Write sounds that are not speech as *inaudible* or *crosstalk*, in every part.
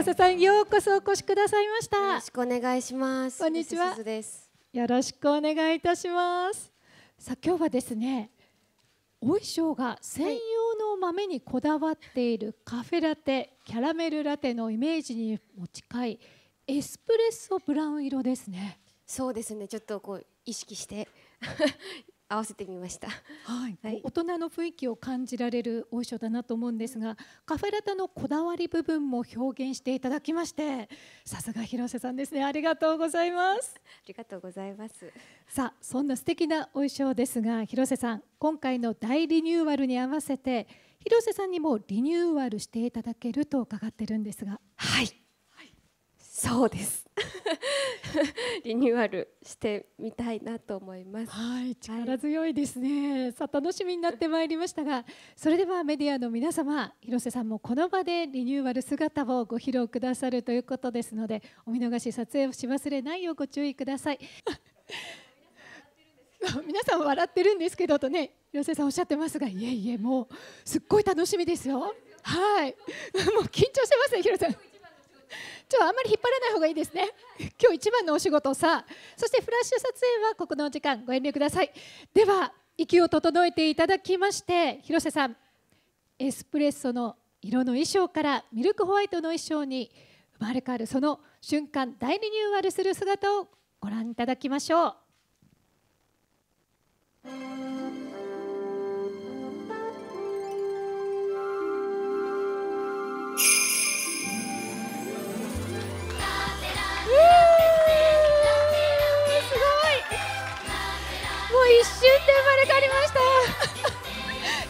高瀬さん、ようこそお越しくださいました。よろしくお願いします。こんにちは。よろしくお願いいたします。さあ、今日はですね。お衣装が専用の豆にこだわっているカフェラテ、はい、キャラメルラテのイメージにも近いエスプレッソブラウン色ですね。そうですね。ちょっとこう意識して合わせてみました、はい、はい、大人の雰囲気を感じられるお衣装だなと思うんですがカフェラテのこだわり部分も表現していただきましてさすが広瀬さんですねありがとうございますありがとうございますさあそんな素敵なお衣装ですが広瀬さん今回の大リニューアルに合わせて広瀬さんにもリニューアルしていただけると伺ってるんですがはい、はい、そうです *laughs* リニューアルしてみたいなと思います。はい、力強いですね。はい、さあ楽しみになってまいりましたが、*laughs* それではメディアの皆様、広瀬さんもこの場でリニューアル姿をご披露くださるということですので、お見逃し撮影をし忘れないようご注意ください。*laughs* 皆さん笑ってるんですけどとね広瀬さんおっしゃってますがいえいえもうすっごい楽しみですよはいもう緊張してますね広瀬さんちょっとあんまり引っ張らない方がいいですね *laughs* 今日一番のお仕事さそしてフラッシュ撮影はここのお時間ご遠慮くださいでは息を整えていただきまして広瀬さんエスプレッソの色の衣装からミルクホワイトの衣装に生まれ変わるその瞬間大リニューアルする姿をご覧いただきましょう。もう一瞬で生まれ変わりました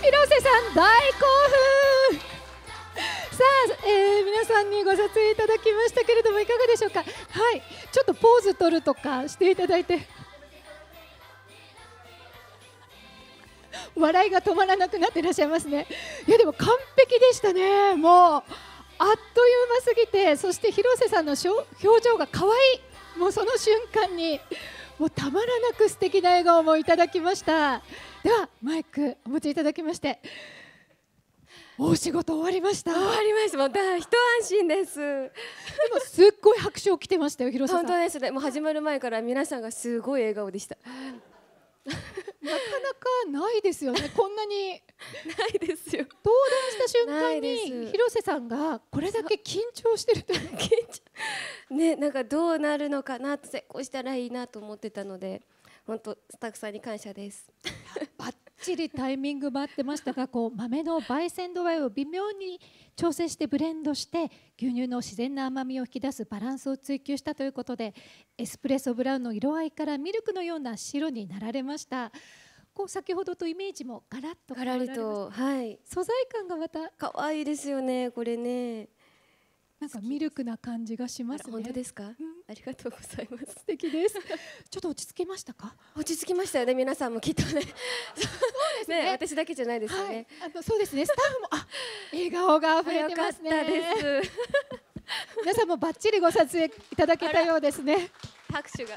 広瀬さん大興奮さあ、えー、皆さんにご撮影いただきましたけれどもいかがでしょうかはいちょっとポーズ取るとかしていただいて笑いが止まらなくなっていらっしゃいますねいやでも完璧でしたねもうあっという間すぎてそして広瀬さんの表情が可愛いもうその瞬間にもうたまらなく素敵な笑顔もいただきましたではマイクお持ちいただきましてお仕事終わりました終わりましたもうだ一安心ですでもすっごい拍手を来てましたよ広瀬さん本当ですねもう始まる前から皆さんがすごい笑顔でしたなかなかないですよねこんなに *laughs* ないですよ登壇した瞬間に広瀬さんがこれだけ緊張してると *laughs* 緊張ねなんかどうなるのかなって成功したらいいなと思ってたので本当スタッフさんに感謝です。*laughs* バッチリタイミング待ってましたがこう豆の焙煎度合いを微妙に調整してブレンドして牛乳の自然な甘みを引き出すバランスを追求したということでエスプレッソブラウンの色合いからミルクのような白になられました。こう先ほどとイメージもガラッと変わられました。はい。素材感がまた可愛いですよねこれね。なんかミルクな感じがしますね。本当ですか、ありがとうございます。素敵です。ちょっと落ち着きましたか？落ち着きましたよね。皆さんもきっとね。そうでね、ね、私だけじゃないですよね。はい、あのそうですね。スタッフもあ、笑顔が溢れてますね。*laughs* 皆さんもバッチリご撮影いただけたようですね。拍手が。